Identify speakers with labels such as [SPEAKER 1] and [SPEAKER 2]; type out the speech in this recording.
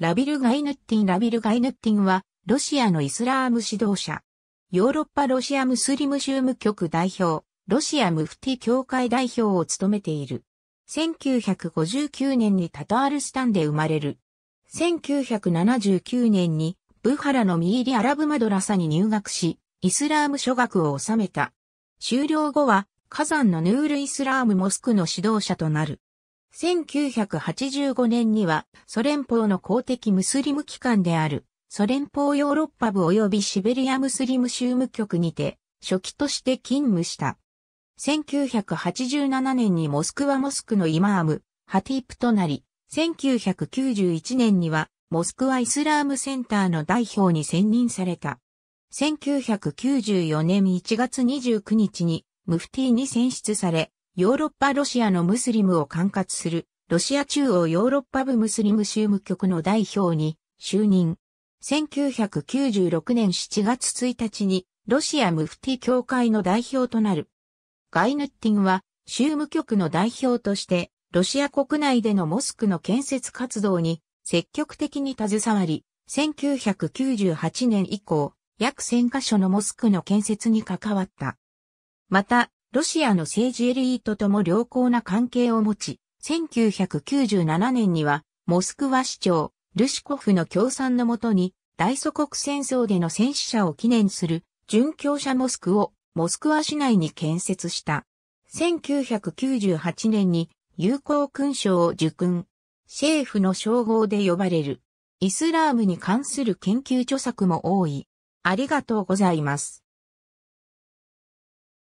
[SPEAKER 1] ラビル・ガイヌッティンラビル・ガイヌッティンは、ロシアのイスラーム指導者。ヨーロッパロシアムスリムー務局代表、ロシアムフティ協会代表を務めている。1959年にタタールスタンで生まれる。1979年に、ブハラのミーリアラブマドラサに入学し、イスラーム諸学を収めた。終了後は、火山のヌール・イスラームモスクの指導者となる。1985年にはソ連邦の公的ムスリム機関であるソ連邦ヨーロッパ部及びシベリアムスリム州務局にて初期として勤務した。1987年にモスクワモスクのイマーム、ハティープとなり、1991年にはモスクワイスラームセンターの代表に選任された。1994年1月29日にムフティに選出され、ヨーロッパロシアのムスリムを管轄する、ロシア中央ヨーロッパ部ムスリム州務局の代表に就任。1996年7月1日にロシアムフティ協会の代表となる。ガイヌッティンは州務局の代表としてロシア国内でのモスクの建設活動に積極的に携わり、1998年以降約1000カ所のモスクの建設に関わった。また、ロシアの政治エリートとも良好な関係を持ち、1997年には、モスクワ市長、ルシコフの協賛のもとに、大祖国戦争での戦死者を記念する、殉教者モスクを、モスクワ市内に建設した。1998年に、友好勲章を受勲。シェーフの称号で呼ばれる。イスラームに関する研究著作も多い。ありがとうございます。